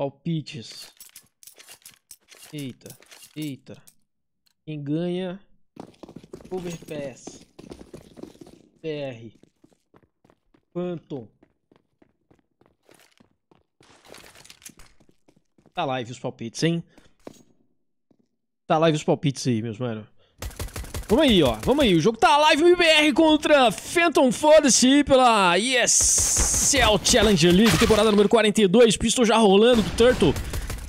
Palpites. Eita, eita. Quem ganha? Overpass. PR. Phantom. Tá live os palpites, hein? Tá live os palpites aí, meus mano. Vamos aí, ó. Vamos aí. O jogo tá live IBR contra Phantom Foda-se pela ESL Challenge League, temporada número 42. Pistol já rolando do Turtle.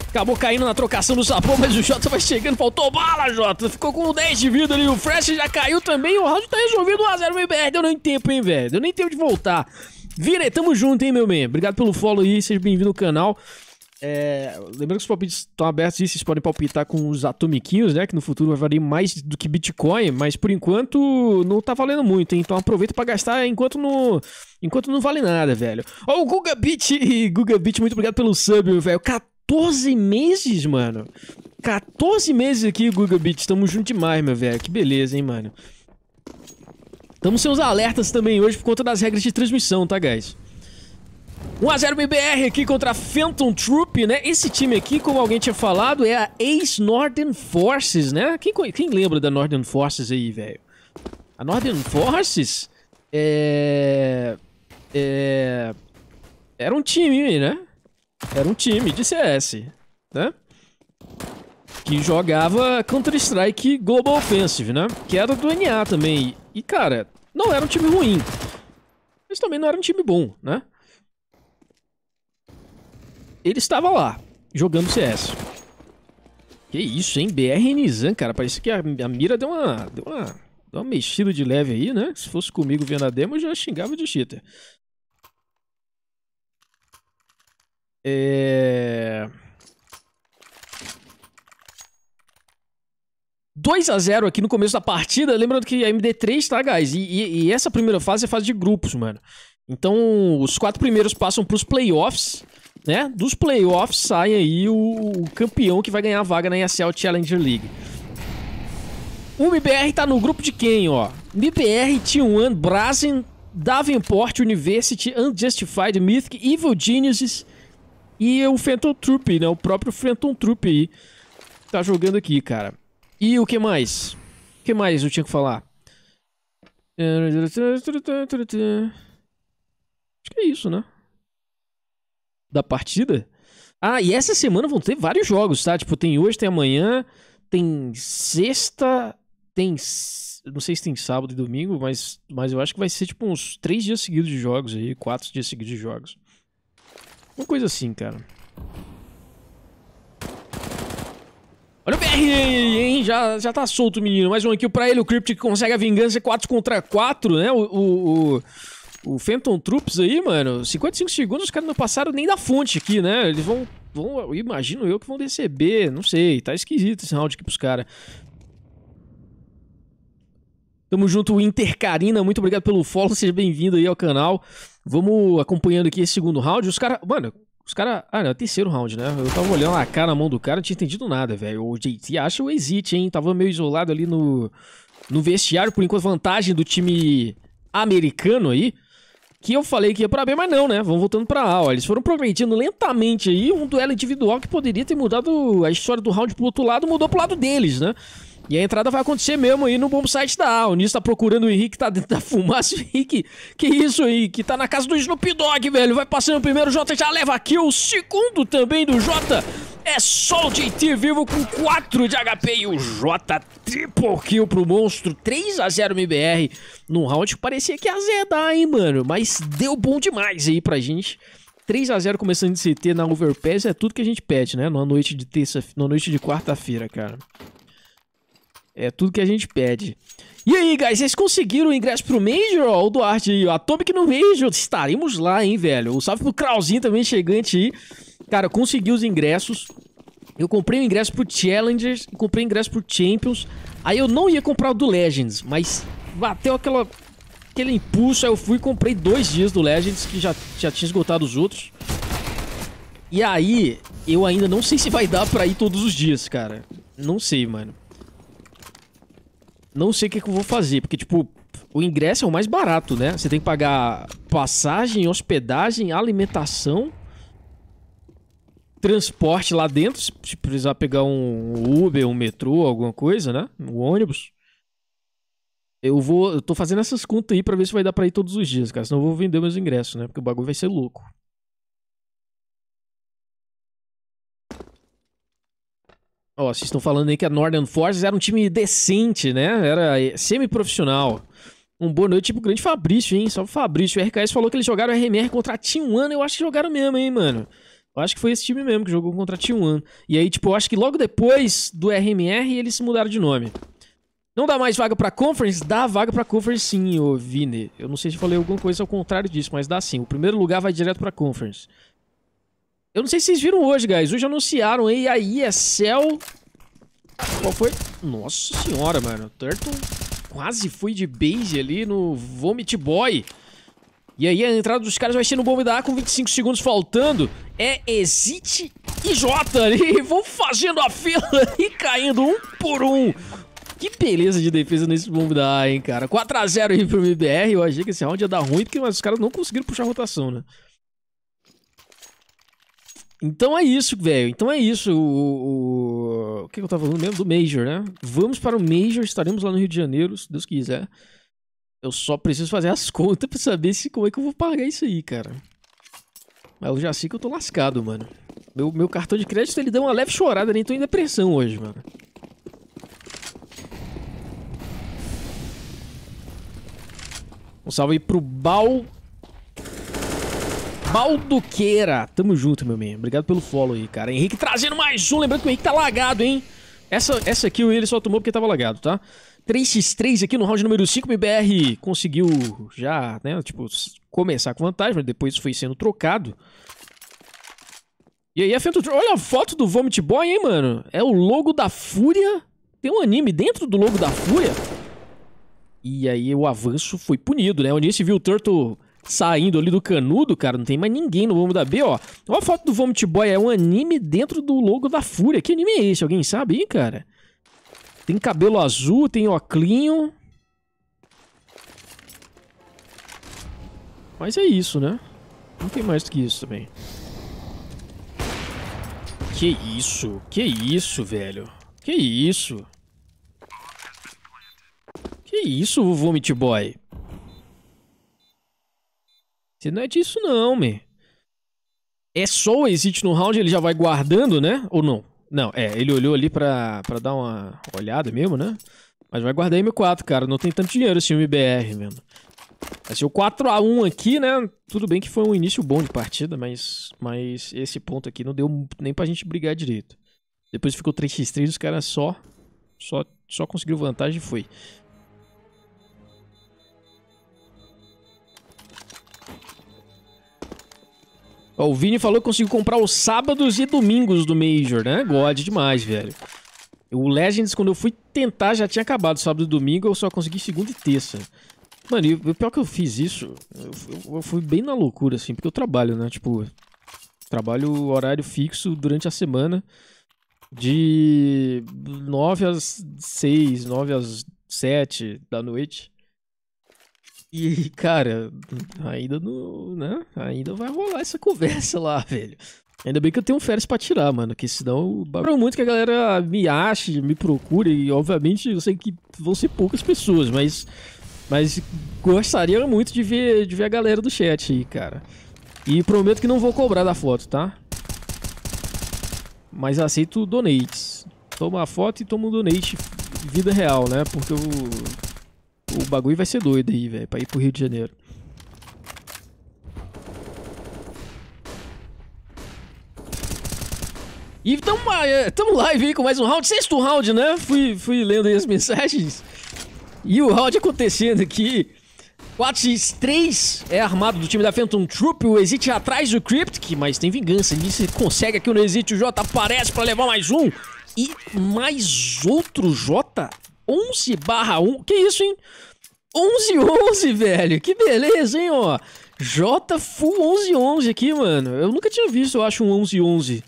Acabou caindo na trocação do Sapão, mas o Jota vai chegando. Faltou bala, Jota. Ficou com 10 de vida ali. O Fresh já caiu também. O round tá resolvido 1x0 IBR. Deu nem tempo, hein, velho. Deu nem tempo de voltar. Vire, tamo junto, hein, meu man. Obrigado pelo follow aí. Seja bem-vindo ao canal. É, lembrando que os palpites estão abertos e vocês podem palpitar com os atomiquinhos, né? Que no futuro vai valer mais do que Bitcoin, mas por enquanto não tá valendo muito, hein? Então aproveita para gastar enquanto não, enquanto não vale nada, velho. Ó, oh, o Gugabit, Gugabit, muito obrigado pelo sub, velho. 14 meses, mano. 14 meses aqui, Gugabit. Estamos juntos demais, meu velho. Que beleza, hein, mano. Estamos sem os alertas também hoje por conta das regras de transmissão, tá, guys? 1x0 BBR aqui contra a Phantom Troop, né? Esse time aqui, como alguém tinha falado, é a ex-Northern Forces, né? Quem, quem lembra da Northern Forces aí, velho? A Northern Forces é... é... Era um time, né? Era um time de CS, né? Que jogava Counter-Strike Global Offensive, né? Que era do NA também. E, cara, não era um time ruim. Mas também não era um time bom, né? ele estava lá, jogando CS. Que isso, hein? BR cara. Parece que a, a mira deu uma, deu uma, deu uma mexida de leve aí, né? Se fosse comigo vendo a demo, eu já xingava de cheater. É... 2 a 0 aqui no começo da partida. Lembrando que a MD3, tá, guys? E, e, e essa primeira fase é fase de grupos, mano. Então, os quatro primeiros passam para os playoffs né, dos playoffs sai aí o, o campeão que vai ganhar a vaga na ESL Challenger League. O MBR tá no grupo de quem, ó? MBR, T1, Brazen, Davenport University, Unjustified, Mythic, Evil Geniuses e o Phantom Troop, né? O próprio Phantom Troop aí tá jogando aqui, cara. E o que mais? O que mais eu tinha que falar? É, acho que é isso, né? da partida. Ah, e essa semana vão ter vários jogos, tá? Tipo, tem hoje, tem amanhã, tem sexta, tem. Não sei se tem sábado e domingo, mas, mas eu acho que vai ser tipo uns três dias seguidos de jogos aí, quatro dias seguidos de jogos. Uma coisa assim, cara. Olha o BR aí, hein? Já, já tá solto, menino. Mais um aqui pra ele. O Cryptic consegue a vingança 4 contra 4, né? O, o, o, o Phantom Troops aí, mano, 55 segundos, os caras não passaram nem da fonte aqui, né? Eles vão, vão imagino eu que vão receber, não sei, tá esquisito esse round aqui pros caras. Tamo junto, Intercarina, muito obrigado pelo follow, seja bem-vindo aí ao canal. Vamos acompanhando aqui esse segundo round. Os caras, mano, os caras... Ah, não, é o terceiro round, né? Eu tava olhando a cara na mão do cara, não tinha entendido nada, velho. O JT acha o exit, hein? Tava meio isolado ali no, no vestiário, por enquanto vantagem do time americano aí que eu falei que ia pra B, mas não, né? Vão voltando pra A, ó. Eles foram progredindo lentamente aí, um duelo individual que poderia ter mudado a história do round pro outro lado, mudou pro lado deles, né? E a entrada vai acontecer mesmo aí no bom site da A. O Nisso tá procurando o Henrique, tá dentro da fumaça. O Henrique, que isso, Henrique? Tá na casa do Snoop Dogg, velho. Vai passando o primeiro, Jota já leva aqui o segundo também do Jota. É só o JT vivo com 4 de HP e o J triple kill pro monstro. 3x0 MBR num round que parecia que ia azedar, hein, mano. Mas deu bom demais aí pra gente. 3x0 começando de CT na Overpass é tudo que a gente pede, né? Na noite de terça, na noite de quarta-feira, cara. É tudo que a gente pede. E aí, guys, vocês conseguiram o ingresso pro Major? Ó, o Duarte aí, o Atomic no Major. Estaremos lá, hein, velho. O salve pro Krauzinho também chegante aí. Cara, eu consegui os ingressos. Eu comprei o ingresso pro Challengers e comprei o ingresso pro Champions. Aí eu não ia comprar o do Legends, mas bateu aquela, aquele impulso. Aí eu fui e comprei dois dias do Legends, que já, já tinha esgotado os outros. E aí, eu ainda não sei se vai dar pra ir todos os dias, cara. Não sei, mano. Não sei o que, que eu vou fazer, porque, tipo, o ingresso é o mais barato, né? Você tem que pagar passagem, hospedagem, alimentação transporte lá dentro, se precisar pegar um Uber, um metrô, alguma coisa, né? Um ônibus. Eu vou, eu tô fazendo essas contas aí para ver se vai dar para ir todos os dias, cara, senão eu vou vender meus ingressos, né? Porque o bagulho vai ser louco. Ó, vocês estão falando aí que a Northern Forces era um time decente, né? Era eh, semi-profissional. Um boa noite pro grande Fabrício, hein? Só o Fabrício. O RKS falou que eles jogaram RMR contra a Team One. Eu acho que jogaram mesmo, hein, mano? Eu acho que foi esse time mesmo que jogou contra a T1. E aí, tipo, eu acho que logo depois do RMR eles se mudaram de nome. Não dá mais vaga pra Conference? Dá vaga pra Conference sim, ô Vini. Eu não sei se falei alguma coisa ao contrário disso, mas dá sim. O primeiro lugar vai direto pra Conference. Eu não sei se vocês viram hoje, guys. Hoje anunciaram aí a ESL... Qual foi? Nossa senhora, mano. O Turtle quase foi de base ali no Vomit Boy. E aí a entrada dos caras vai ser no bombe da A com 25 segundos faltando é Exit e J ali. Vão fazendo a fila e caindo um por um. Que beleza de defesa nesse bomb da hein, cara. 4x0 aí pro MBR. Eu achei que esse round ia dar ruim, porque os caras não conseguiram puxar a rotação, né? Então é isso, velho. Então é isso. O, o... o que, que eu tava falando mesmo? Do Major, né? Vamos para o Major. Estaremos lá no Rio de Janeiro, se Deus quiser. Eu só preciso fazer as contas pra saber se, como é que eu vou pagar isso aí, cara. Mas eu já sei que eu tô lascado, mano. Meu, meu cartão de crédito, ele deu uma leve chorada, nem tô em depressão hoje, mano. Um salve aí pro Bal... Balduqueira. Tamo junto, meu menino. Obrigado pelo follow aí, cara. Henrique trazendo mais um. Lembrando que o Henrique tá lagado, hein? Essa, essa kill ele só tomou porque tava lagado, tá? 3x3 aqui no round número 5, MBR conseguiu já, né, tipo, começar com vantagem, mas depois foi sendo trocado. E aí a Fento... olha a foto do Vomit Boy, hein, mano? É o logo da Fúria, tem um anime dentro do logo da Fúria. E aí o avanço foi punido, né? Onde se viu o Turtle saindo ali do canudo, cara, não tem mais ninguém no Vomit da B, ó. Olha a foto do Vomit Boy, é um anime dentro do logo da Fúria. Que anime é esse? Alguém sabe aí, cara? Tem cabelo azul, tem oclinho. Mas é isso, né? Não tem mais do que isso também. Que isso? Que isso, velho? Que isso? Que isso, Vomit Boy? Você não é disso não, me. É só o exit no round, ele já vai guardando, né? Ou não? Não, é, ele olhou ali pra, pra dar uma olhada mesmo, né? Mas vai guardar M4, cara. Não tem tanto dinheiro assim o MBR, mesmo. Vai ser o 4x1 aqui, né? Tudo bem que foi um início bom de partida, mas, mas esse ponto aqui não deu nem pra gente brigar direito. Depois ficou 3x3, os caras só, só, só conseguiram vantagem e foi. Ó, o Vini falou que consegui comprar os sábados e domingos do Major, né? God demais, velho. O Legends, quando eu fui tentar, já tinha acabado sábado e domingo, eu só consegui segunda e terça. Mano, e o pior que eu fiz isso, eu, eu fui bem na loucura, assim, porque eu trabalho, né? Tipo, trabalho horário fixo durante a semana, de 9 às 6, 9 às 7 da noite. E, cara, ainda não, né? Ainda vai rolar essa conversa lá, velho. Ainda bem que eu tenho um férias pra tirar, mano. Que senão. Barulho muito que a galera me ache, me procure. E, obviamente, eu sei que vão ser poucas pessoas, mas. Mas gostaria muito de ver, de ver a galera do chat aí, cara. E prometo que não vou cobrar da foto, tá? Mas aceito donates. Toma a foto e toma um donate vida real, né? Porque eu o bagulho vai ser doido aí, velho, pra ir pro Rio de Janeiro. E tamo, ah, é, tamo live aí com mais um round, sexto round, né? Fui, fui lendo aí as mensagens. E o round acontecendo aqui. 4x3 é armado do time da Phantom Troop. O Exit atrás do Cryptic, mas tem vingança. Ele consegue aqui no Exit. O J aparece para levar mais um. E mais outro J 11 barra 1. Que isso, hein? 11 11, velho. Que beleza, hein, ó. J Full 11 aqui, mano. Eu nunca tinha visto, eu acho, um 11 11.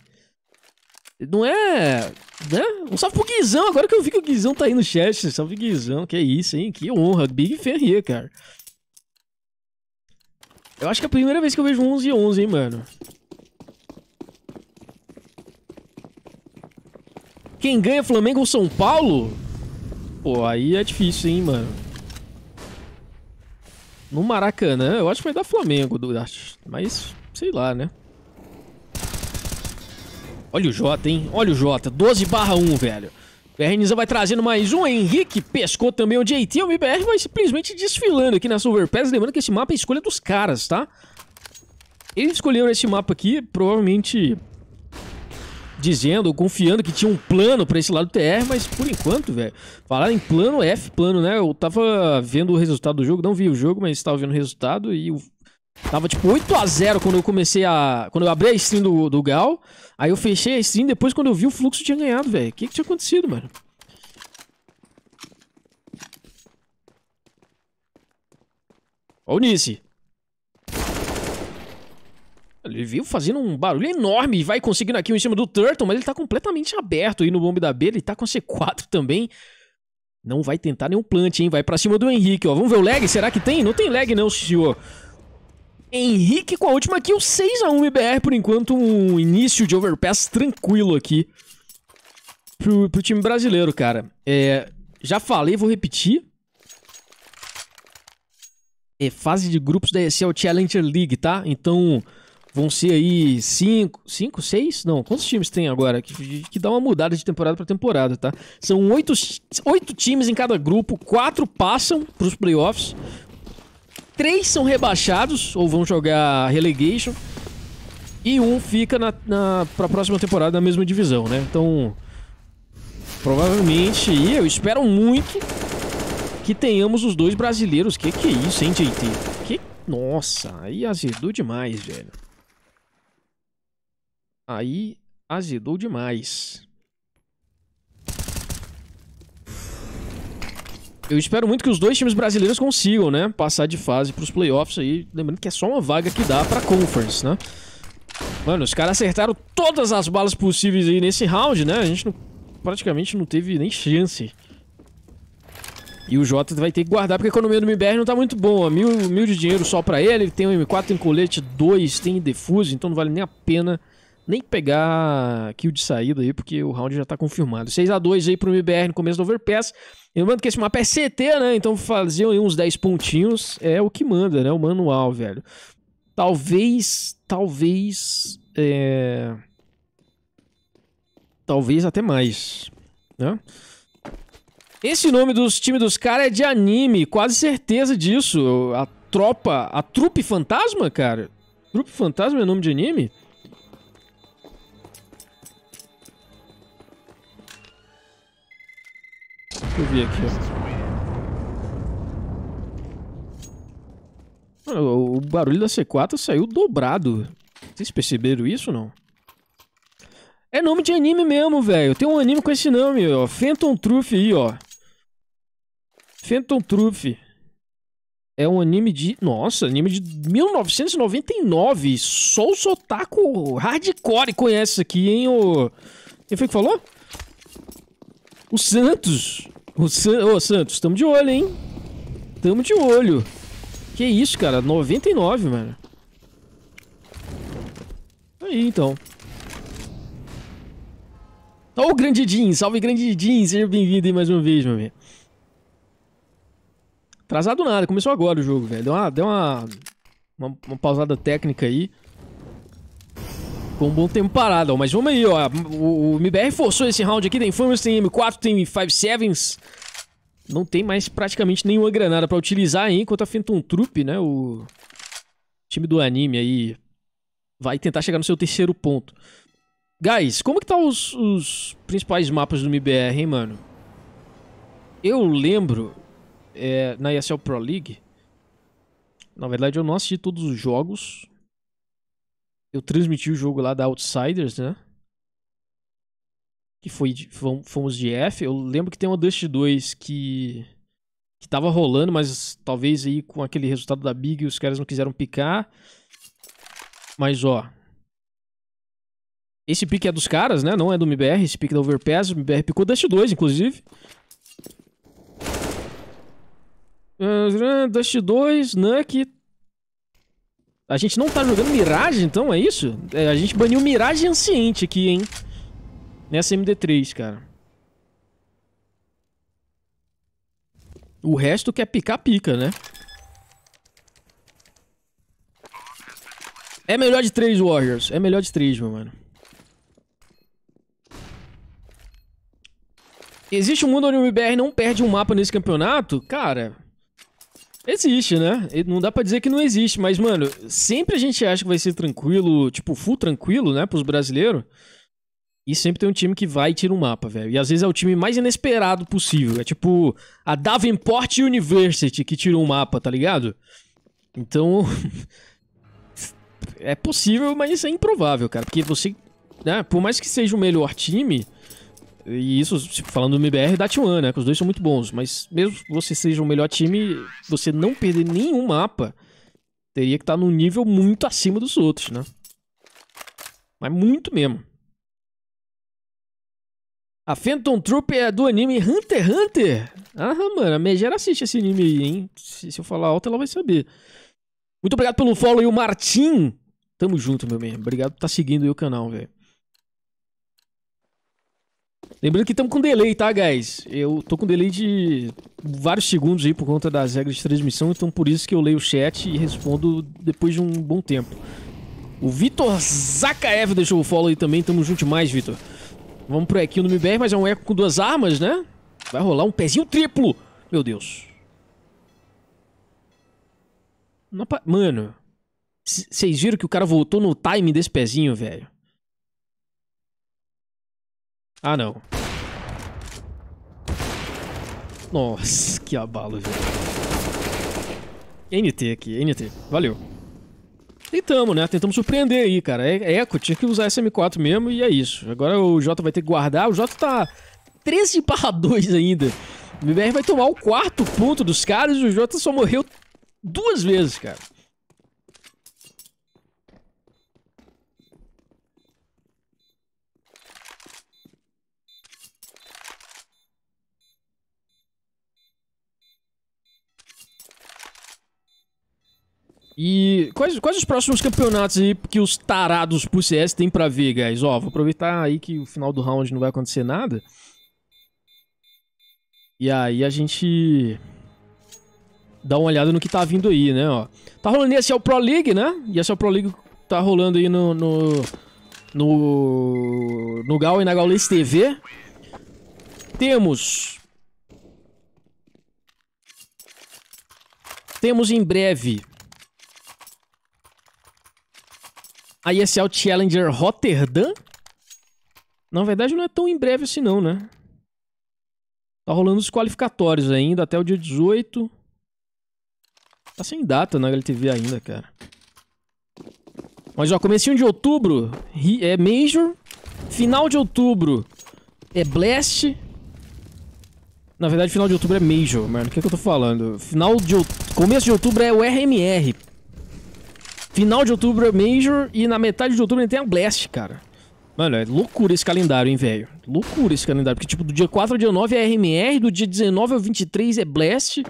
Não é... Né? Um salve pro Guizão, agora que eu vi que o Guizão tá aí no chat. Salve, Guizão. Que isso, hein? Que honra. Big Ferrier, cara. Eu acho que é a primeira vez que eu vejo um 11 11, hein, mano. Quem ganha Flamengo ou São Paulo? pô, aí é difícil, hein, mano. No Maracanã, eu acho que vai dar Flamengo, mas sei lá, né? Olha o Jota, hein? Olha o Jota, 12 barra 1, velho. BRNiza vai trazendo mais um, Henrique pescou também o JT, o MBR vai simplesmente desfilando aqui na Overpass, lembrando que esse mapa é escolha dos caras, tá? Eles escolheram esse mapa aqui, provavelmente dizendo ou confiando que tinha um plano para esse lado TR, mas por enquanto, velho, falar em plano é F, plano, né? Eu tava vendo o resultado do jogo, não vi o jogo, mas tava vendo o resultado e o Tava tipo 8x0 quando eu comecei a. Quando eu abri a stream do, do Gal. Aí eu fechei a stream depois quando eu vi o fluxo tinha ganhado, velho. O que, que tinha acontecido, mano? Olha o Nice. Ele viu fazendo um barulho enorme e vai conseguindo aqui um em cima do Turtle, mas ele tá completamente aberto aí no bombe da B, ele tá com C4 também. Não vai tentar nenhum plant, hein? Vai pra cima do Henrique, ó. Vamos ver o lag, será que tem? Não tem lag não, senhor. Henrique com a última kill, 6x1 IBR por enquanto, um início de overpass tranquilo aqui pro, pro time brasileiro, cara. É, já falei, vou repetir. É fase de grupos da ESL Challenger League, tá? Então, Vão ser aí cinco, cinco, seis? Não, quantos times tem agora? Que, que dá uma mudada de temporada para temporada, tá? São oito, oito times em cada grupo, quatro passam para os playoffs, três são rebaixados ou vão jogar relegation e um fica na, na para a próxima temporada na mesma divisão, né? Então, provavelmente, e eu espero muito que tenhamos os dois brasileiros. Que que é isso, hein, JT? Que nossa, aí azedou demais, velho. Aí azedou demais. Eu espero muito que os dois times brasileiros consigam, né? Passar de fase pros playoffs aí. Lembrando que é só uma vaga que dá pra conference, né? Mano, os caras acertaram todas as balas possíveis aí nesse round, né? A gente não, praticamente não teve nem chance. E o Jota vai ter que guardar, porque a economia do MBR não tá muito boa. Mil, mil de dinheiro só pra ele, ele tem um M4, tem colete 2, tem defuse, então não vale nem a pena nem pegar kill de saída aí, porque o round já tá confirmado. 6 a 2 aí pro MBR no começo do overpass. Lembrando que esse mapa é CT, né? Então faziam aí uns 10 pontinhos é o que manda, né? O manual, velho. Talvez, talvez, é... Talvez até mais, né? Esse nome dos times dos caras é de anime, quase certeza disso. A tropa, a trupe fantasma, cara? Trupe fantasma é nome de anime? Deixa eu ver aqui, ó. Mano, o barulho da C4 saiu dobrado. Vocês perceberam isso ou não? É nome de anime mesmo, velho. Tem um anime com esse nome, ó. Phantom Truth aí, ó. Phantom Truth. É um anime de. Nossa, anime de 1999. Só o Sotaku Hardcore conhece isso aqui, hein, o. Quem foi que falou? O Santos. Ô, San... Ô Santos, estamos de olho, hein? Estamos de olho. Que isso, cara? 99, mano. Aí, então. Ô, oh, o Grande Jean. Salve, Grande Jean. Seja bem-vindo aí mais uma vez, meu amigo. Atrasado nada. Começou agora o jogo, velho. Deu uma... Deu uma... Uma, uma pausada técnica aí com um bom tempo parado, ó. mas vamos aí, ó. O, o MBR forçou esse round aqui, tem Famous, tem M4, tem 5 Sevens. Não tem mais praticamente nenhuma granada pra utilizar aí, enquanto a Phantom Troop, né, o time do anime aí, vai tentar chegar no seu terceiro ponto. Guys, como que tá os, os principais mapas do MBR, hein, mano? Eu lembro, é, na ESL Pro League, na verdade eu não assisti todos os jogos, eu transmiti o jogo lá da Outsiders, né? Que foi de, fomos de F. Eu lembro que tem uma Dust 2 que que tava rolando, mas talvez aí com aquele resultado da Big os caras não quiseram picar. Mas ó, esse pick é dos caras, né? Não é do MBR, esse pick é da Overpass, o MBR picou Dust 2, inclusive. Uh, Dust 2, Nuck, a gente não tá jogando Mirage, então, é isso? É, a gente baniu Mirage Anciente aqui, hein? Nessa MD3, cara. O resto quer picar, pica, né? É melhor de três, Warriors. É melhor de três, meu mano. Existe um mundo onde o MBR não perde um mapa nesse campeonato? Cara, Existe, né? Não dá para dizer que não existe, mas, mano, sempre a gente acha que vai ser tranquilo, tipo, full tranquilo, né, pros brasileiros. E sempre tem um time que vai e tira um mapa, velho. E às vezes é o time mais inesperado possível. É tipo a Davenport University que tirou um mapa, tá ligado? Então. é possível, mas é improvável, cara. Porque você. Né, por mais que seja o melhor time, e isso, tipo, falando do MBR, da T1, né? Que os dois são muito bons. Mas mesmo que você seja o melhor time, você não perder nenhum mapa, teria que estar tá num nível muito acima dos outros, né? Mas muito mesmo. A Phantom Troop é do anime Hunter x Hunter? Ah, mano, a Megera assiste esse anime aí, hein? Se, se eu falar alto, ela vai saber. Muito obrigado pelo follow e o Martim. Tamo junto, meu bem. Obrigado por estar tá seguindo aí o canal, velho. Lembrando que estamos com delay, tá, guys? Eu tô com delay de vários segundos aí por conta das regras de transmissão, então por isso que eu leio o chat e respondo depois de um bom tempo. O Vitor Zakaev deixou o follow aí também, tamo junto mais, Vitor. Vamos pro Equinho no MBR, mas é um eco com duas armas, né? Vai rolar um pezinho triplo! Meu Deus. Mano, vocês viram que o cara voltou no time desse pezinho, velho? Ah, não. Nossa, que abalo, velho. NT aqui, NT. Valeu. Tentamos, né? Tentamos surpreender aí, cara. É, é eco, tinha que usar SM4 mesmo e é isso. Agora o Jota vai ter que guardar. O Jota tá 13 barra 2 ainda. O BBR vai tomar o quarto ponto dos caras e o Jota só morreu duas vezes, cara. E quais, quais os próximos campeonatos aí que os tarados por CS tem para ver, guys? Ó, vou aproveitar aí que o final do round não vai acontecer nada. E aí a gente dá uma olhada no que tá vindo aí, né, ó. Tá rolando esse é o Pro League, né? E esse é o Pro League tá rolando aí no no no, no Gal e na Gaules TV. Temos temos em breve A ESL Challenger Rotterdam? Na verdade, não é tão em breve assim não, né? Tá rolando os qualificatórios ainda, até o dia 18. Tá sem data na HLTV ainda, cara. Mas, ó, comecinho de outubro é Major. Final de outubro é Blast. Na verdade, final de outubro é Major, mano. O que, é que eu tô falando? Final de outubro, Começo de outubro é o RMR. Final de outubro é Major e na metade de outubro tem a Blast, cara. Mano, é loucura esse calendário, hein, velho? Loucura esse calendário. Porque, tipo, do dia 4 ao dia 9 é RMR, do dia 19 ao 23 é Blast.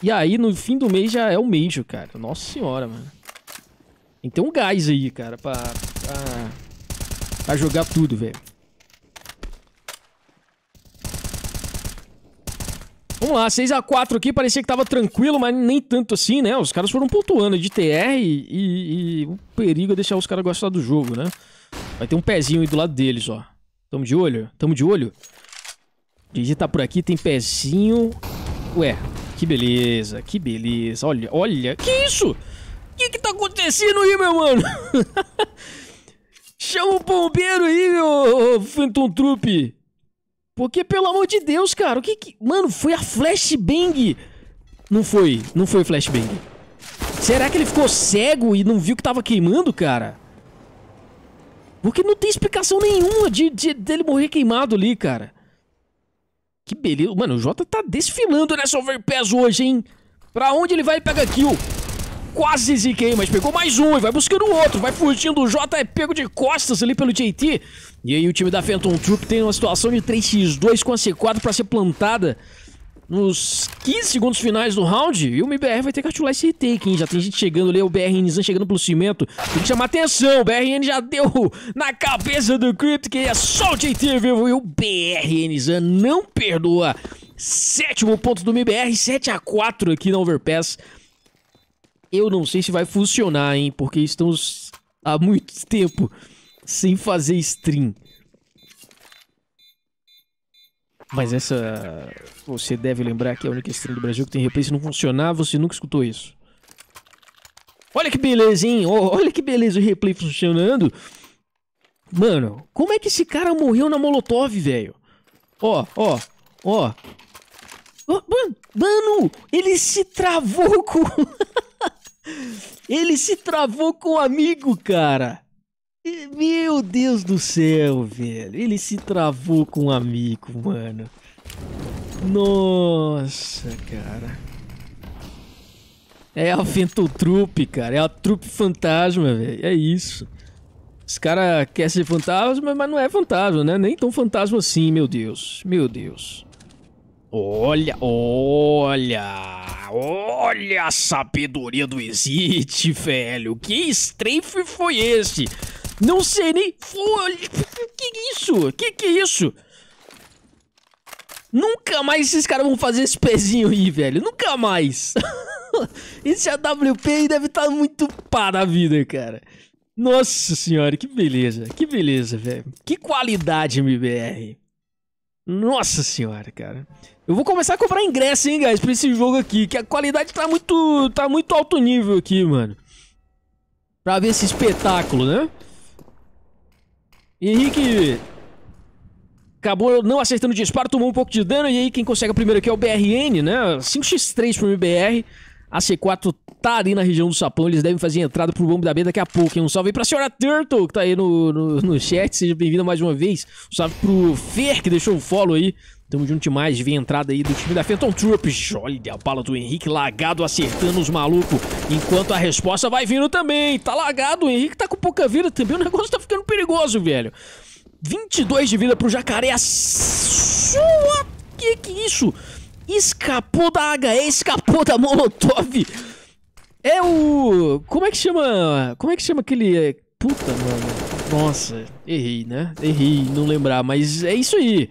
E aí, no fim do mês, já é o Major, cara. Nossa senhora, mano. Tem que ter um gás aí, cara, pra, pra, pra jogar tudo, velho. Vamos lá, 6x4 aqui, parecia que tava tranquilo, mas nem tanto assim, né? Os caras foram pontuando de TR e, e, e o perigo é deixar os caras gostar do jogo, né? Vai ter um pezinho aí do lado deles, ó. Tamo de olho? Tamo de olho? Gigi tá por aqui, tem pezinho. Ué, que beleza, que beleza. Olha, olha, que isso? O que que tá acontecendo aí, meu mano? Chama o bombeiro aí, meu Phantom Troop. Porque, pelo amor de Deus, cara, o que que... Mano, foi a flashbang! Não foi, não foi flashbang. Será que ele ficou cego e não viu que tava queimando, cara? Porque não tem explicação nenhuma de, de dele morrer queimado ali, cara. Que beleza. Mano, o Jota tá desfilando nessa overpass hoje, hein? Pra onde ele vai e pega kill? quase ziquei, mas pegou mais um e vai buscando o outro. Vai fugindo, o Jota é pego de costas ali pelo JT. E aí o time da Phantom Troop tem uma situação de 3x2 com a C4 para ser plantada nos 15 segundos finais do round. E o MBR vai ter que atirar esse retake, hein? Já tem gente chegando ali, o BRN chegando pelo cimento. Tem que chamar atenção, o BRN já deu na cabeça do Crypt, que é só o JT vivo. E o BRN não perdoa. Sétimo ponto do MBR, 7 a 4 aqui na Overpass. Eu não sei se vai funcionar, hein? Porque estamos há muito tempo sem fazer stream. Mas essa. Você deve lembrar que é a única stream do Brasil que tem replay. Se não funcionar, você nunca escutou isso. Olha que beleza, hein? Olha que beleza o replay funcionando. Mano, como é que esse cara morreu na Molotov, velho? Ó, ó, ó. Mano, ele se travou com. Ele se travou com o um amigo, cara. Meu Deus do céu, velho. Ele se travou com um amigo, mano. Nossa, cara. É a trupe, cara. É a trupe fantasma, velho. É isso. Os cara quer ser fantasma, mas não é fantasma, né? Nem tão fantasma assim, meu Deus. Meu Deus. Olha, olha, olha a sabedoria do Exit, velho. Que strafe foi esse? Não sei nem... Que isso? Que que é isso? Nunca mais esses caras vão fazer esse pezinho aí, velho. Nunca mais. esse AWP aí deve estar tá muito pá da vida, cara. Nossa senhora, que beleza. Que beleza, velho. Que qualidade, MBR. Nossa senhora, cara. Eu vou começar a comprar ingresso, hein, guys, pra esse jogo aqui. Que a qualidade tá muito, tá muito alto nível aqui, mano. Pra ver esse espetáculo, né? Henrique acabou não acertando o disparo, tomou um pouco de dano. E aí quem consegue primeiro aqui é o BRN, né? 5x3 pro MBR. A C4 tá ali na região do sapão. Eles devem fazer entrada pro bombe da B daqui a pouco. Hein? Um salve aí pra senhora Turtle, que tá aí no, no, no chat. Seja bem-vinda mais uma vez. Um salve pro Fer, que deixou o follow aí. Tamo junto demais, vem a entrada aí do time da Phantom Troops. Olha a bala do Henrique lagado, acertando os malucos. Enquanto a resposta vai vindo também. Tá lagado, o Henrique tá com pouca vida também. O negócio tá ficando perigoso, velho. 22 de vida pro Jacaré. sua... Que que é isso? Escapou da HE, escapou da Molotov. É o... Como é que chama... Como é que chama aquele... É, puta, mano. Nossa, errei, né? Errei, não lembrar, mas é isso aí.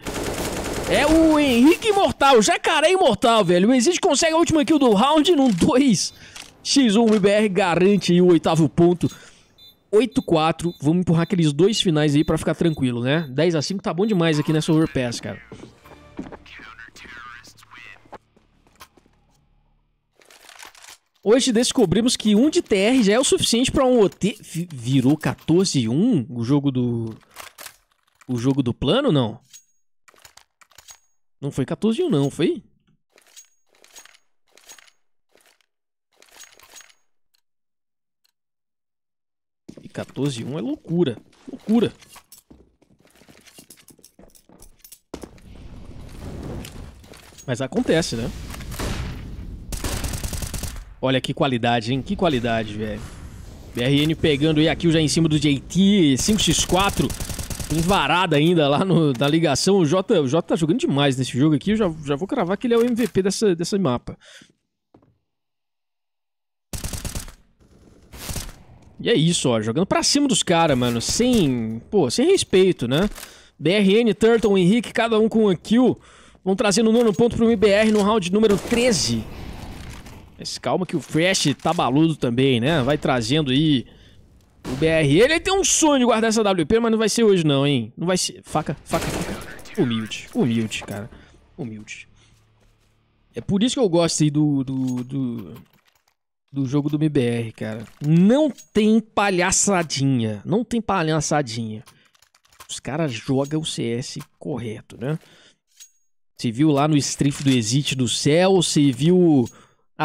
É o Henrique Imortal, o Jacaré Imortal, velho. O Exige consegue a última kill do round num 2 X1 IBR garante aí o oitavo ponto. 8-4, vamos empurrar aqueles dois finais aí pra ficar tranquilo, né? 10 x 5 tá bom demais aqui nessa overpass, cara. Hoje descobrimos que um de TR já é o suficiente pra um OT. Virou 14-1 o jogo do. O jogo do plano, não? Não foi 14 1 não, foi? E 14 1 é loucura. Loucura. Mas acontece, né? Olha que qualidade, hein? Que qualidade, velho. BRN pegando aí a kill já em cima do JT. 5x4. Envarada ainda lá no, na ligação. O Jota, o Jota tá jogando demais nesse jogo aqui. Eu já, já vou cravar que ele é o MVP dessa, dessa mapa. E é isso, ó. Jogando pra cima dos caras, mano. Sem, pô, sem respeito, né? BRN, Turtle, Henrique, cada um com uma kill. Vão trazendo o nono ponto pro MBR no round número 13. Mas calma que o Fresh tá baludo também, né? Vai trazendo aí... O BR, ele tem um sonho de guardar essa WP, mas não vai ser hoje não, hein? Não vai ser... Faca, faca, faca. Humilde, humilde, cara. Humilde. É por isso que eu gosto aí do, do, do, do jogo do MBR, cara. Não tem palhaçadinha. Não tem palhaçadinha. Os caras jogam o CS correto, né? Você viu lá no strife do Exit do Céu, você viu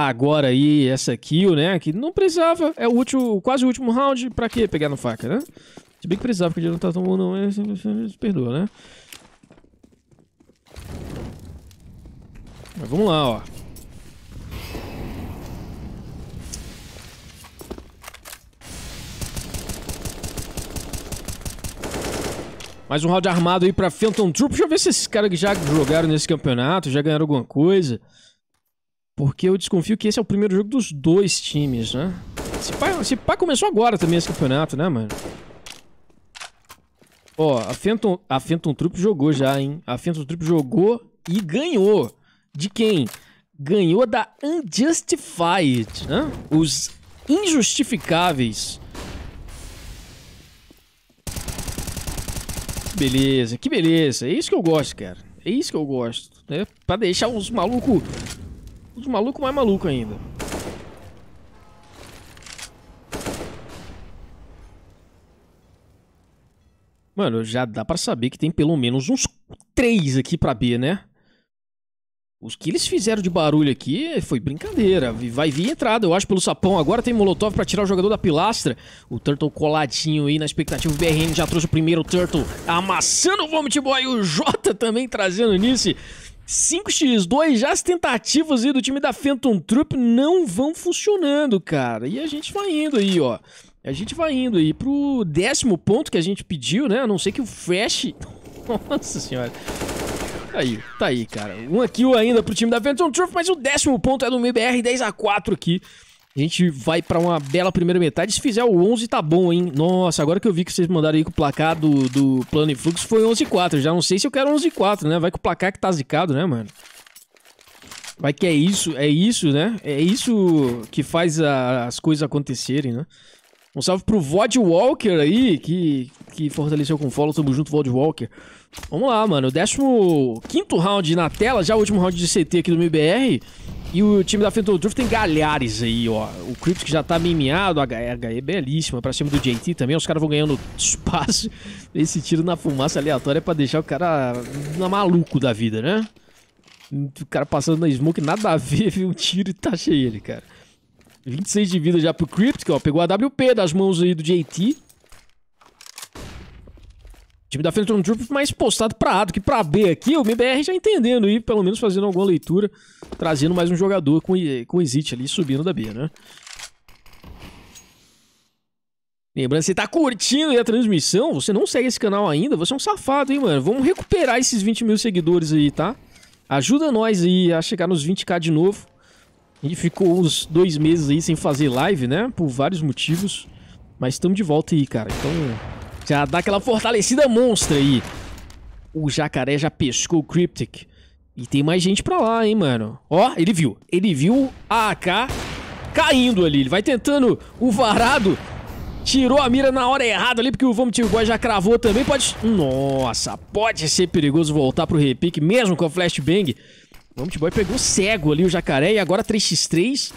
agora aí essa kill, né? Que não precisava. É o último, quase o último round. Pra que pegar no faca, né? Se bem que precisava, porque ele não tá bom, não. É, perdoa, né? Mas vamos lá, ó. Mais um round armado aí pra Phantom Troop. Deixa eu ver se esses caras que já jogaram nesse campeonato, já ganharam alguma coisa. Porque eu desconfio que esse é o primeiro jogo dos dois times, né? Esse pai, começou agora também esse campeonato, né, mano? Ó, a Phantom, a Phantom Troop jogou já, hein? A Phantom Troop jogou e ganhou. De quem? Ganhou da Unjustified, né? Os Injustificáveis. Beleza, que beleza. É isso que eu gosto, cara. É isso que eu gosto, né? Pra deixar os malucos os malucos mais maluco ainda. Mano, já dá pra saber que tem pelo menos uns três aqui pra B, né? Os que eles fizeram de barulho aqui foi brincadeira. Vai vir entrada, eu acho, pelo sapão. Agora tem Molotov pra tirar o jogador da pilastra. O Turtle coladinho aí na expectativa. O BRN já trouxe o primeiro Turtle amassando o Vomit Boy. O Jota também trazendo nisso. 5x2, já as tentativas aí do time da Phantom Troop não vão funcionando, cara. E a gente vai indo aí, ó. A gente vai indo aí pro décimo ponto que a gente pediu, né? A não ser que o Fresh... Nossa senhora. Tá aí, tá aí, cara. Um aqui ainda pro time da Phantom Troop, mas o décimo ponto é do MBR 10x4 aqui a gente vai para uma bela primeira metade. Se fizer o 11, tá bom, hein? Nossa, agora que eu vi que vocês mandaram aí com o placar do, do plano e fluxo foi 11-4. Já não sei se eu quero 11-4, né? Vai com o placar que tá zicado, né, mano? Vai que é isso, é isso, né? É isso que faz a, as coisas acontecerem, né? Um salve pro Vod Walker aí, que, que fortaleceu com follow. Tamo junto, Vod Walker. Vamos lá, mano. O décimo quinto round na tela, já o último round de CT aqui do MBR. E o time da Fentoldruff tem galhares aí, ó. O Crypt que já tá mimeado, a HE é belíssima. Pra cima do JT também, os caras vão ganhando espaço. Esse tiro na fumaça aleatória é pra deixar o cara na maluco da vida, né? O cara passando na smoke, nada a ver, viu Um tiro e tá cheio ele, cara. 26 de vida já pro Crypt, que ó, pegou a WP das mãos aí do JT time da Phantom Stormtrooper mais postado para A do que para B aqui. O MBR já entendendo e pelo menos fazendo alguma leitura, trazendo mais um jogador com, com exit ali, subindo da B, né? Lembrando, você tá curtindo a transmissão, você não segue esse canal ainda, você é um safado, hein, mano? Vamos recuperar esses 20 mil seguidores aí, tá? Ajuda nós aí a chegar nos 20k de novo. A gente ficou uns dois meses aí sem fazer live, né? Por vários motivos. Mas estamos de volta aí, cara. Então, já dá aquela fortalecida monstra aí. O jacaré já pescou o Cryptic. E tem mais gente pra lá, hein, mano. Ó, ele viu. Ele viu a AK caindo ali. Ele vai tentando o varado. Tirou a mira na hora errada ali, porque o Vomitive Boy já cravou também. Pode... Nossa, pode ser perigoso voltar pro repique, mesmo com a Flashbang. O Boy pegou cego ali o jacaré e agora 3x3.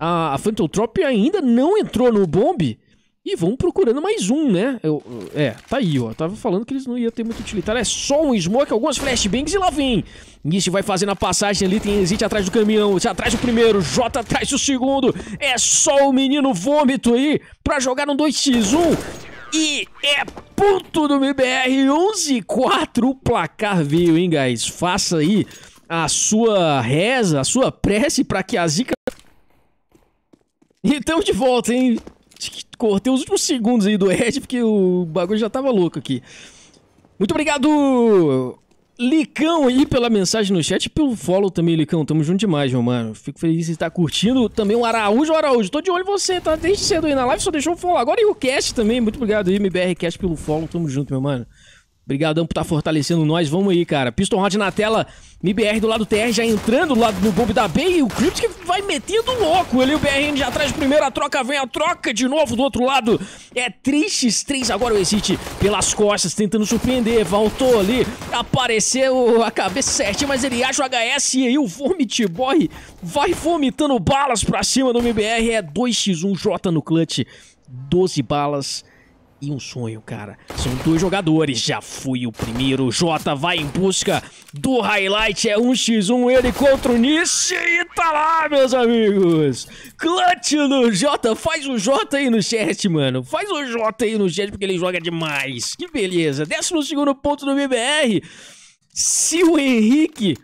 A, a Phantom Trop ainda não entrou no bombe. E vão procurando mais um, né? Eu, é, tá aí, ó. Tava falando que eles não iam ter muito utilitário. É só um smoke, algumas flashbangs e lá vem. Nietzsche vai fazendo a passagem ali. Tem Exit atrás do caminhão, atrás do primeiro, J atrás do segundo. É só o menino vômito aí pra jogar um 2x1. E é ponto do MBR 11-4. O placar veio, hein, guys? Faça aí a sua reza, a sua prece para que a zica. E tamo de volta, hein? cortei os últimos segundos aí do Ed, porque o bagulho já tava louco aqui. Muito obrigado, Licão, aí pela mensagem no chat pelo follow também, Licão. Tamo junto demais, meu mano. Fico feliz de estar curtindo. Também o Araújo, Araújo. Tô de olho em você, tá? Desde cedo aí na live, só deixou o follow agora e o cast também. Muito obrigado aí, MBR Cast, pelo follow. Tamo junto, meu mano. Obrigadão por estar tá fortalecendo nós. Vamos aí, cara. Piston Rod na tela. MBR do lado TR já entrando do lado do da B. E o Crips que vai metendo louco. Ali o BRN já atrás primeiro. A troca vem, a troca de novo do outro lado. É 3x3 agora o Exit pelas costas, tentando surpreender. Voltou ali. Apareceu a cabeça certinha, mas ele acha o HS. E aí o Vomit Boy vai vomitando balas pra cima do MBR. É 2x1 J no clutch. 12 balas e um sonho, cara. São dois jogadores. Já fui o primeiro. Jota vai em busca do highlight. É 1x1 ele contra o Nishi. E tá lá, meus amigos. Clutch do Jota. Faz o Jota aí no chat, mano. Faz o Jota aí no chat porque ele joga demais. Que beleza. segundo ponto do BBR. Se o Henrique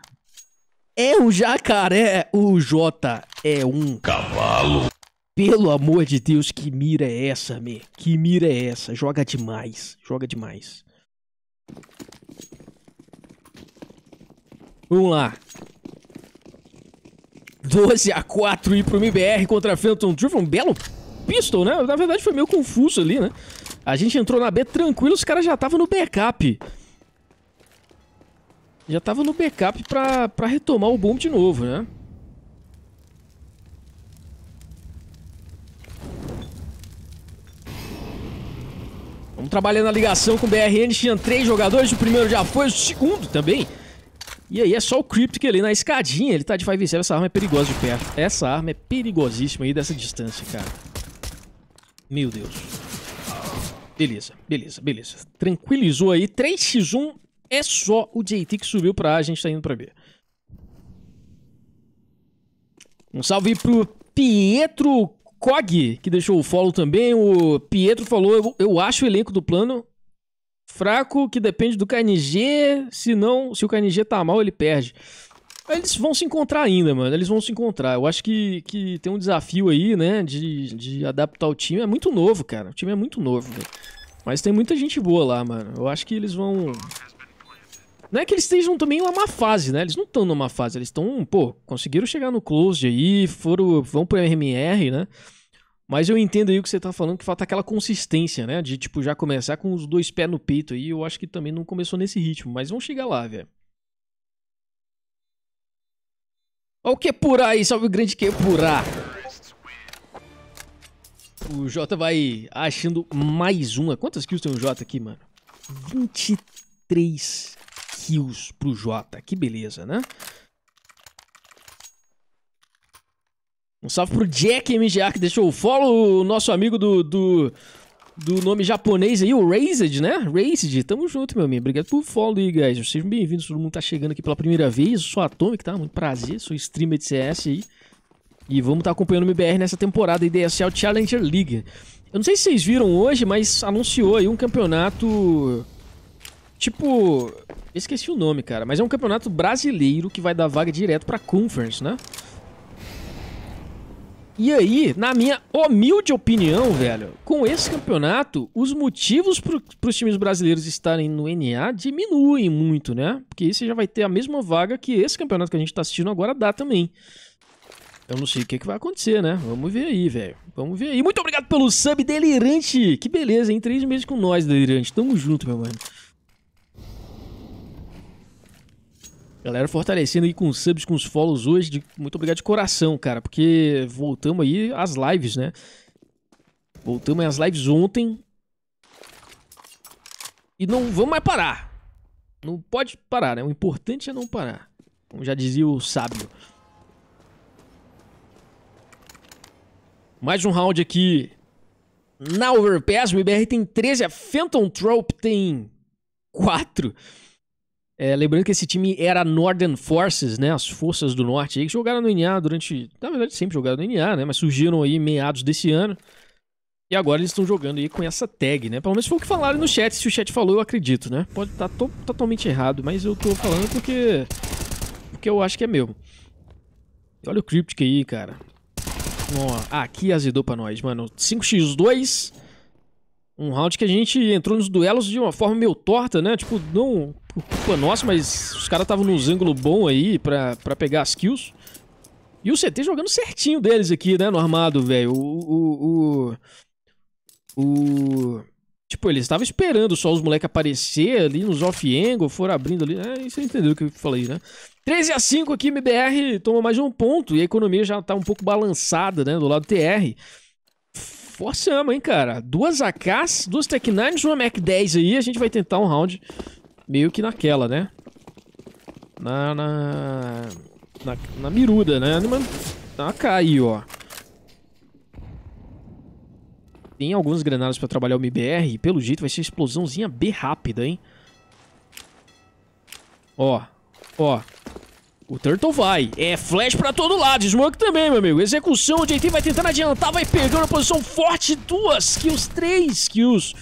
é um jacaré, o Jota é um cavalo. Pelo amor de Deus, que mira é essa, me? Que mira é essa? Joga demais. Joga demais. Vamos lá. 12 a 4 e pro MBR contra a Phantom Drift. Um belo pistol, né? Na verdade foi meio confuso ali, né? A gente entrou na B tranquilo, os caras já estavam no backup. Já estavam no backup pra, pra retomar o bomb de novo, né? Vamos trabalhando a ligação com o BRN, tinha três jogadores, o primeiro já foi, o segundo também. E aí é só o Cryptic é ali na escadinha, ele tá de 5 0 essa arma é perigosa de perto. Essa arma é perigosíssima aí dessa distância, cara. Meu Deus. Beleza, beleza, beleza. Tranquilizou aí, 3x1 é só o JT que subiu pra A, a gente tá indo pra B. Um salve pro Pietro Cog, que deixou o follow também. O Pietro falou: eu, eu acho o elenco do plano fraco, que depende do KNG. Se não, se o KNG tá mal, ele perde. Eles vão se encontrar ainda, mano. Eles vão se encontrar. Eu acho que, que tem um desafio aí, né? De, de adaptar o time. É muito novo, cara. O time é muito novo, velho. Mas tem muita gente boa lá, mano. Eu acho que eles vão não é que eles estejam também numa fase, né? Eles não estão numa fase, eles estão, pô, conseguiram chegar no close aí, foram, vão pro MMR, né? Mas eu entendo aí o que você tá falando, que falta aquela consistência, né? De, tipo, já começar com os dois pés no peito aí. Eu acho que também não começou nesse ritmo, mas vão chegar lá, velho. Olha o que é aí, salve o grande que é purar. O Jota vai achando mais uma. Quantas kills tem o Jota aqui, mano? 23 kills pro Jota. Que beleza, né? Um salve pro Jack MGA que deixou o follow, o nosso amigo do, do, do nome japonês aí, o Razed, né? Razed, tamo junto, meu amigo. Obrigado por follow aí, guys. Sejam bem-vindos, todo mundo tá chegando aqui pela primeira vez. Eu sou Atomic, tá? Muito prazer, sou streamer de CS aí. E vamos estar tá acompanhando o MBR nessa temporada IDSL Challenger League. Eu não sei se vocês viram hoje, mas anunciou aí um campeonato. Tipo. Esqueci o nome, cara, mas é um campeonato brasileiro que vai dar vaga direto pra Conference, né? E aí, na minha humilde opinião, velho, com esse campeonato, os motivos para os times brasileiros estarem no NA diminuem muito, né? Porque aí você já vai ter a mesma vaga que esse campeonato que a gente tá assistindo agora dá também. Então não sei o que, que vai acontecer, né? Vamos ver aí, velho. Vamos ver aí. Muito obrigado pelo sub, Delirante! Que beleza, hein? Três meses com nós, Delirante. Tamo junto, meu mano. Galera fortalecendo aí com os subs, com os follows hoje. De... Muito obrigado de coração, cara, porque voltamos aí às lives, né? Voltamos às lives ontem. E não vamos mais parar. Não pode parar, né? O importante é não parar. Como já dizia o sábio. Mais um round aqui. Na Overpass, o IBR tem 13, a Phantom Trope tem 4. É, lembrando que esse time era Northern Forces, né? As forças do norte aí, que jogaram no NA durante. Na verdade, sempre jogaram no NA, né? Mas surgiram aí meados desse ano. E agora eles estão jogando aí com essa tag, né? Pelo menos foi o que falaram no chat. Se o chat falou, eu acredito, né? Pode estar tá totalmente errado, mas eu tô falando porque. Porque eu acho que é mesmo. E olha o Cryptic aí, cara. Ó, aqui azedou pra nós, mano. 5x2. Um round que a gente entrou nos duelos de uma forma meio torta, né? Tipo, não por culpa nossa, mas os caras estavam nos ângulos bons aí pra, pra pegar as kills. E o CT jogando certinho deles aqui, né? No armado, velho. O, o, o, o... Tipo, eles estavam esperando só os moleques aparecer ali nos off-angle, foram abrindo ali. É, você entendeu o que eu falei, né? 13 a 5 aqui, MBR toma mais um ponto e a economia já tá um pouco balançada, né? Do lado TR. Forçamos, hein, cara. Duas AKs, duas tech 9 uma Mac 10 aí. A gente vai tentar um round meio que naquela, né? Na... Na, na, na miruda, né? Numa, na AK aí, ó. Tem alguns granadas pra trabalhar o MBR. E pelo jeito vai ser explosãozinha B rápida, hein? Ó. Ó. O Turtle vai. É flash pra todo lado. Smoke também, meu amigo. Execução. O JT vai tentando adiantar. Vai pegando a posição forte. Duas kills. Três kills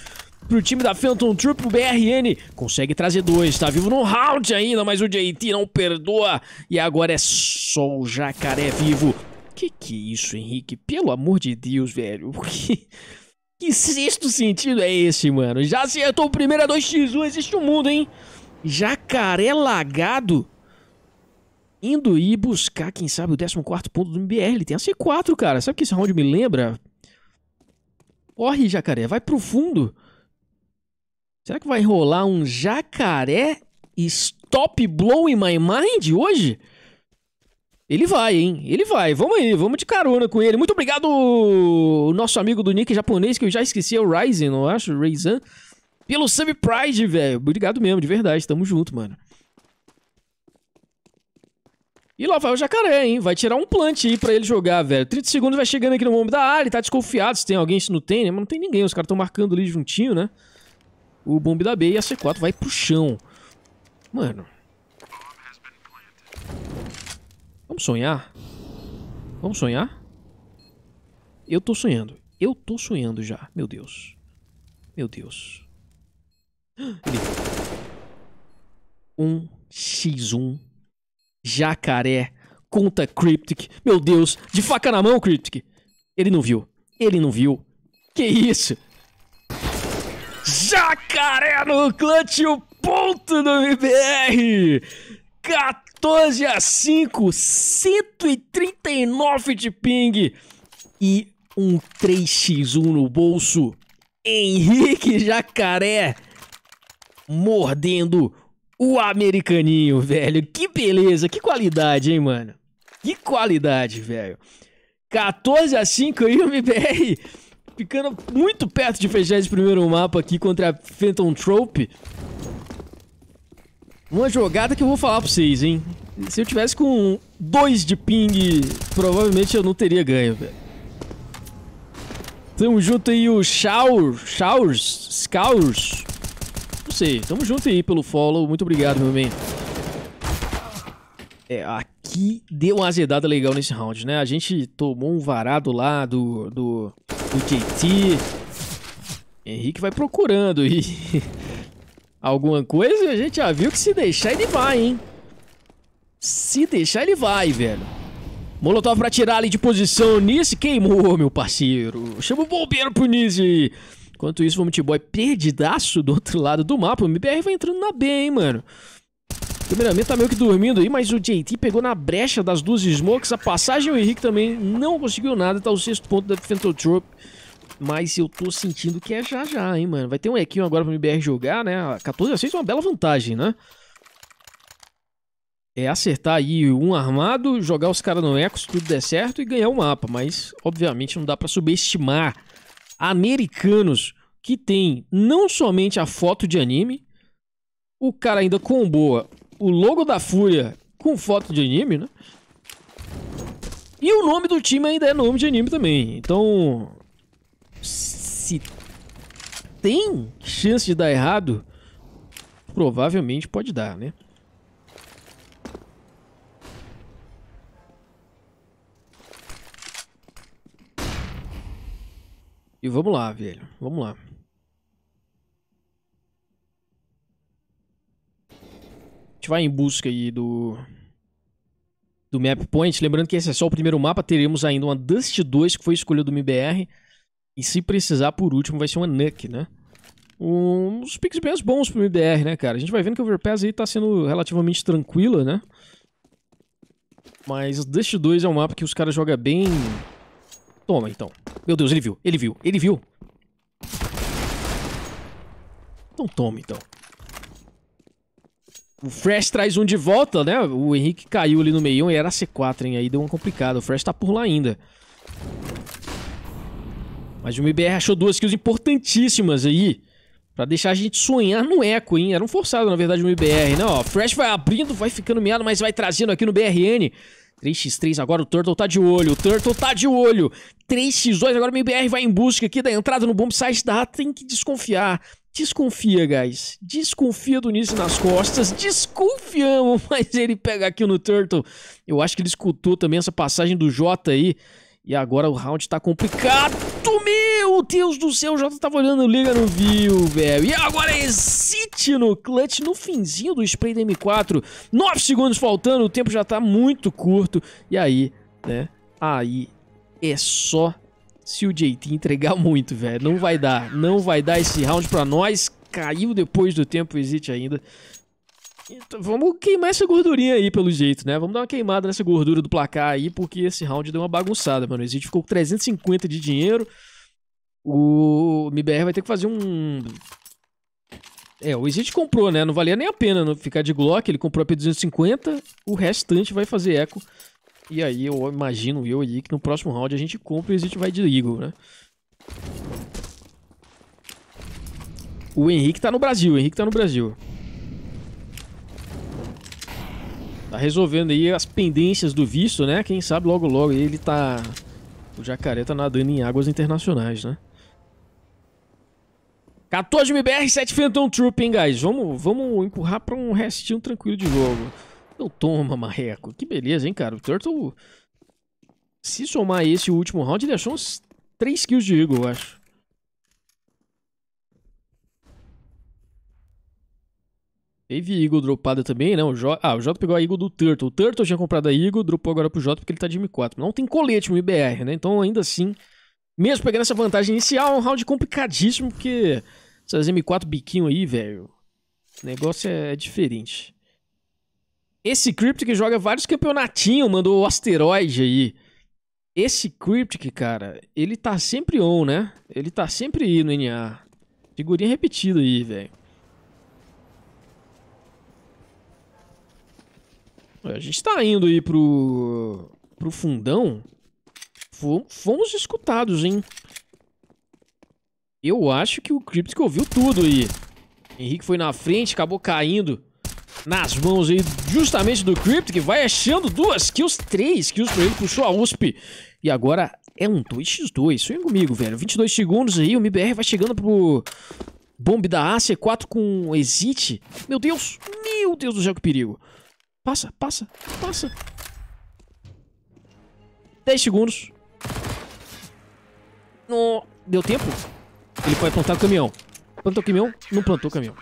pro time da Phantom Troop, o BRN consegue trazer dois, tá vivo no round ainda, mas o JT não perdoa. E agora é só o Jacaré vivo. Que que é isso, Henrique? Pelo amor de Deus, velho. Que, que sexto sentido é esse, mano? Já acertou o primeiro a é 2x1, existe um mundo, hein? Jacaré lagado? indo ir buscar, quem sabe, o 14 ponto do MBR. Ele tem a C4, cara. Sabe o que esse round me lembra? Corre, jacaré, vai pro fundo. Será que vai rolar um jacaré stop blow in my mind hoje? Ele vai, hein? Ele vai. Vamos aí, vamos de carona com ele. Muito obrigado, nosso amigo do nick japonês, que eu já esqueci, é o Ryzen, não acho? Ryzen. Pelo Sub Pride, velho. Obrigado mesmo, de verdade. Tamo junto, mano. E lá vai o jacaré, hein? Vai tirar um plant aí pra ele jogar, velho. 30 segundos vai chegando aqui no bomb da área, ele tá desconfiado se tem alguém, se não tem, né? Mas não tem ninguém, os caras estão marcando ali juntinho, né? O bombe da B e a C4 vai pro chão. Mano. Vamos sonhar? Vamos sonhar? Eu tô sonhando. Eu tô sonhando já. Meu Deus. Meu Deus. Um x 1 Jacaré, conta Cryptic. Meu Deus, de faca na mão, Cryptic. Ele não viu. Ele não viu. Que isso? Jacaré no clutch, o ponto do MBR. 14 a 5, 139 de ping e um 3x1 no bolso. Henrique Jacaré mordendo o americaninho, velho. Que beleza, que qualidade, hein, mano. Que qualidade, velho. 14 a 5 aí, o MBR ficando muito perto de fechar esse primeiro mapa aqui contra a Phantom Trope. Uma jogada que eu vou falar pra vocês, hein. Se eu tivesse com 2 de ping, provavelmente eu não teria ganho, velho. Tamo junto aí o Shaur, Shaurs, Scaurs, você. Tamo junto aí pelo follow. Muito obrigado, meu man. É, aqui deu uma azedada legal nesse round, né? A gente tomou um varado lá do, do, do JT. Henrique vai procurando e... alguma coisa e a gente já viu que se deixar ele vai, hein? Se deixar ele vai, velho. Molotov pra tirar ali de posição. Nice queimou, meu parceiro. Chama o bombeiro pro Nice aí. Enquanto isso, o Vomit Boy perdidaço do outro lado do mapa. O MBR vai entrando na B, hein, mano. O tá meio que dormindo aí, mas o JT pegou na brecha das duas smokes. A passagem, o Henrique também não conseguiu nada. Tá o sexto ponto da Fentotrop. Mas eu tô sentindo que é já já, hein, mano. Vai ter um equinho agora pro MBR jogar, né? 14 a 6 é uma bela vantagem, né? É acertar aí um armado, jogar os caras no eco, se tudo der certo, e ganhar o mapa. Mas, obviamente, não dá pra subestimar americanos que tem não somente a foto de anime, o cara ainda comboa o logo da Fúria com foto de anime, né? E o nome do time ainda é nome de anime também. Então, se tem chance de dar errado, provavelmente pode dar, né? E vamos lá, velho. Vamos lá. A gente vai em busca aí do do Map Point. Lembrando que esse é só o primeiro mapa, teremos ainda uma Dust 2 que foi escolhida do MBR. E se precisar, por último, vai ser uma Nuke, né? Um, uns picks bem bons pro MBR, né, cara? A gente vai vendo que o Overpass aí tá sendo relativamente tranquila, né? Mas Dust 2 é um mapa que os caras jogam bem Toma, então. Meu Deus, ele viu, ele viu, ele viu. Então toma, então. O Fresh traz um de volta, né? O Henrique caiu ali no meio e era C4, hein? Aí deu uma complicada. O Fresh tá por lá ainda. Mas o MBR achou duas kills importantíssimas aí. Pra deixar a gente sonhar no eco, hein? Era um forçado, na verdade, o MBR, né? Ó, Fresh vai abrindo, vai ficando meado, mas vai trazendo aqui no BRN. 3x3, agora o Turtle tá de olho, o Turtle tá de olho. 3x2, agora o MBR vai em busca aqui da entrada no bomb site da tem que desconfiar. Desconfia, guys. Desconfia do nisso nas costas. Desconfiamos, mas ele pega aqui no Turtle. Eu acho que ele escutou também essa passagem do Jota aí. E agora o round tá complicado. Me meu Deus do céu, o Jota tava olhando liga no viu, velho. E agora é City no clutch, no finzinho do spray da M4. 9 segundos faltando, o tempo já tá muito curto. E aí, né, aí é só se o JT entregar muito, velho. Não vai dar, não vai dar esse round pra nós. Caiu depois do tempo o Exit ainda. Então, vamos queimar essa gordurinha aí, pelo jeito, né? Vamos dar uma queimada nessa gordura do placar aí, porque esse round deu uma bagunçada, mano. O Exit ficou com 350 de dinheiro. O MBR vai ter que fazer um. É, o Exit comprou, né? Não valia nem a pena ficar de Glock. Ele comprou a P250, o restante vai fazer eco. E aí eu imagino eu aí que no próximo round a gente compra e o Exit vai de Eagle, né? O Henrique tá no Brasil, o Henrique tá no Brasil. Tá resolvendo aí as pendências do visto, né? Quem sabe logo logo ele tá... O jacaré tá nadando em águas internacionais, né? 14 MBR, 7 Phantom Trooping, guys. Vamos, vamos empurrar pra um restinho tranquilo de jogo. Eu toma, marreco. Que beleza, hein, cara. O Turtle, se somar esse último round, achou uns 3 kills de Eagle, eu acho. Teve Eagle dropada também, né? O J... Ah, o Jota pegou a Eagle do Turtle. O Turtle tinha comprado a Eagle, dropou agora pro Jota porque ele tá de M4. Não tem colete no MBR, né? Então, ainda assim, mesmo pegando essa vantagem inicial, é um round complicadíssimo, porque essas M4 biquinho aí, velho, o negócio é, é diferente. Esse Cryptic joga vários campeonatinhos, mandou o asteroide aí. Esse Cryptic, cara, ele tá sempre on, né? Ele tá sempre aí no NA. Figurinha repetida aí, velho. A gente tá indo aí pro, pro fundão fomos escutados, hein? Eu acho que o Cryptic ouviu tudo aí. Henrique foi na frente, acabou caindo nas mãos aí justamente do Cryptic. Vai achando duas kills, três kills pra ele, puxou a USP. E agora é um 2x2, sonha comigo, velho. 22 segundos aí, o MBR vai chegando pro bomb da A, C4 com exit. Meu Deus, meu Deus do céu, que perigo. Passa, passa, passa. 10 segundos. No... Deu tempo? Ele pode plantar o caminhão. Plantou o caminhão? Não plantou o caminhão.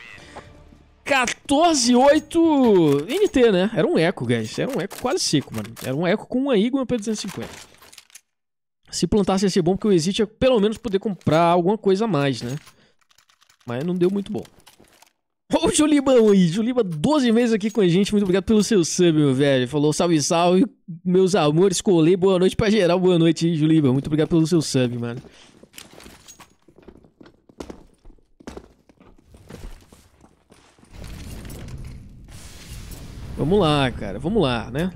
14.8 NT, né? Era um eco, guys. Era um eco quase seco, mano. Era um eco com uma Eagle e uma P250. Se plantasse ia ser bom, porque o Exit ia pelo menos poder comprar alguma coisa a mais, né? Mas não deu muito bom. Olha o Julibão aí. Juliba, 12 meses aqui com a gente. Muito obrigado pelo seu sub, meu velho. Falou salve, salve. Meus amores, colei. Boa noite pra geral. Boa noite, Juliba. Muito obrigado pelo seu sub, mano. Vamos lá, cara. Vamos lá, né?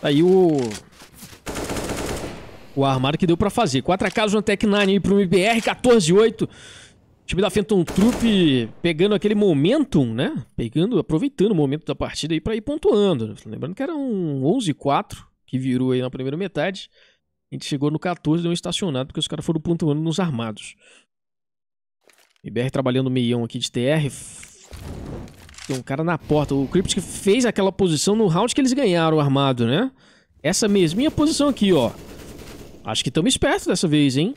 Tá aí o... O armário que deu pra fazer. 4 acasos no Tech 9 aí pro MBR. 14-8 time da Phantom Troop pegando aquele momentum, né? Pegando, aproveitando o momento da partida aí para ir pontuando. Né? Lembrando que era um 11-4 que virou aí na primeira metade. A gente chegou no 14, deu um estacionado porque os caras foram pontuando nos armados. IBR trabalhando meião aqui de TR. Tem um cara na porta. O Cryptic fez aquela posição no round que eles ganharam o armado, né? Essa mesminha posição aqui, ó. Acho que estamos espertos dessa vez, hein?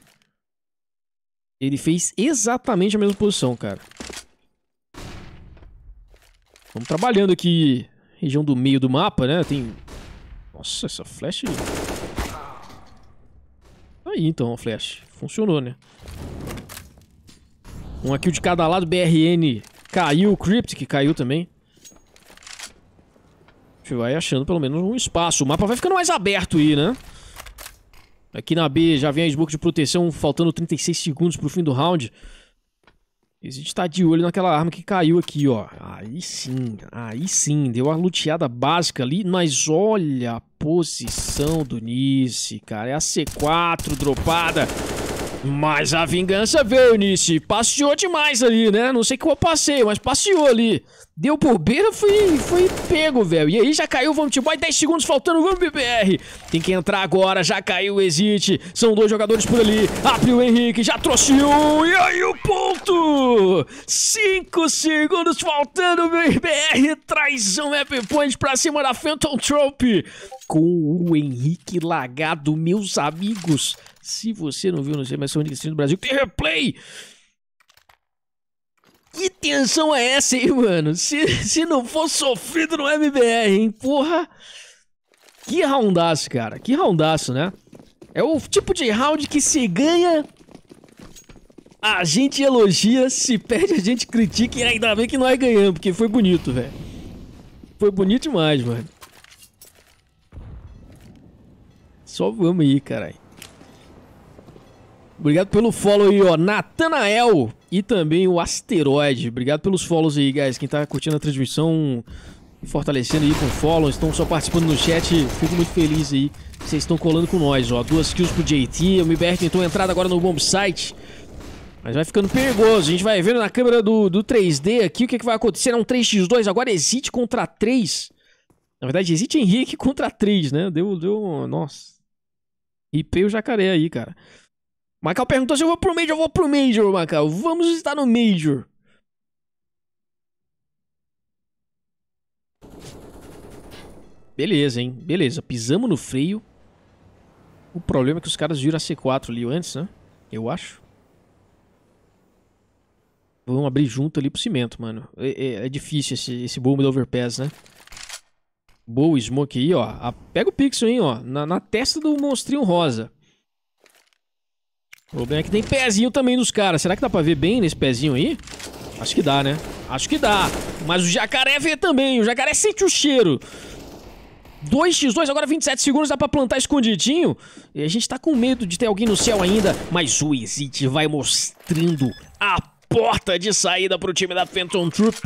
Ele fez exatamente a mesma posição, cara. Vamos trabalhando aqui região do meio do mapa, né? Tem... Nossa, essa flash... Aí tá então a flash. Funcionou, né? Um aqui de cada lado, BRN caiu, Crypt que caiu também. A gente vai achando pelo menos um espaço. O mapa vai ficando mais aberto aí, né? Aqui na B já vem a smoke de proteção, faltando 36 segundos pro fim do round. E a gente tá de olho naquela arma que caiu aqui, ó. Aí sim, aí sim, deu a luteada básica ali, mas olha a posição do Nice, cara. É a C4 dropada. Mas a vingança veio, Nishi. Passeou demais ali, né? Não sei qual passeio, mas passeou ali. Deu por beira, fui, fui pego, velho. E aí já caiu o Vomit Boy, 10 segundos faltando, o BBR. Tem que entrar agora, já caiu o Exit. São dois jogadores por ali. Abriu o Henrique, já trouxe um. E aí o ponto! 5 segundos faltando, BBR traz um Happy Point pra cima da Phantom Trump. Com o Henrique lagado, meus amigos. Se você não viu, não sei, mas são a do Brasil tem replay! Que tensão é essa, hein, mano? Se, se não for sofrido no MBR, hein? Porra! Que roundaço, cara. Que roundaço, né? É o tipo de round que se ganha, a gente elogia, se perde, a gente critica e ainda bem que nós ganhamos, porque foi bonito, velho. Foi bonito demais, mano. Só vamos aí, caralho. Obrigado pelo follow aí, ó. Natanael e também o Asteroide. Obrigado pelos follows aí, guys. Quem tá curtindo a transmissão, fortalecendo aí com follow, estão só participando no chat. Fico muito feliz aí. Vocês estão colando com nós, ó. Duas kills pro JT. O MBR tentou entrada agora no bomb site. Mas vai ficando perigoso. A gente vai vendo na câmera do, do 3D aqui o que, é que vai acontecer. É um 3x2. Agora existe contra 3. Na verdade, existe Henrique contra 3, né? Deu, deu... Nossa. Ripei o jacaré aí, cara. Macau perguntou se eu vou pro Major, eu vou pro Major, Macau. Vamos estar no Major. Beleza, hein? Beleza, pisamos no freio. O problema é que os caras viram a C4 ali antes, né? Eu acho. Vamos abrir junto ali pro cimento, mano. É, é, é difícil esse, esse boom da overpass, né? Boa smoke aí, ó. A, ah, pega o pixel, hein, ó. Na, na testa do monstrinho rosa. O problema é que tem pezinho também nos caras. Será que dá pra ver bem nesse pezinho aí? Acho que dá, né? Acho que dá. Mas o jacaré vê também. O jacaré sente o cheiro. 2x2, agora 27 segundos, dá pra plantar escondidinho. E a gente tá com medo de ter alguém no céu ainda. Mas o Exit vai mostrando a porta de saída pro time da Phantom Troop.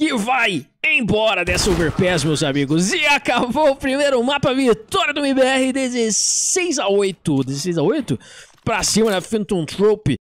E vai embora dessa overpass, meus amigos. E acabou o primeiro mapa, vitória do MBR, 16 a 8. 16 a 8? pra cima, né? Phantom Trope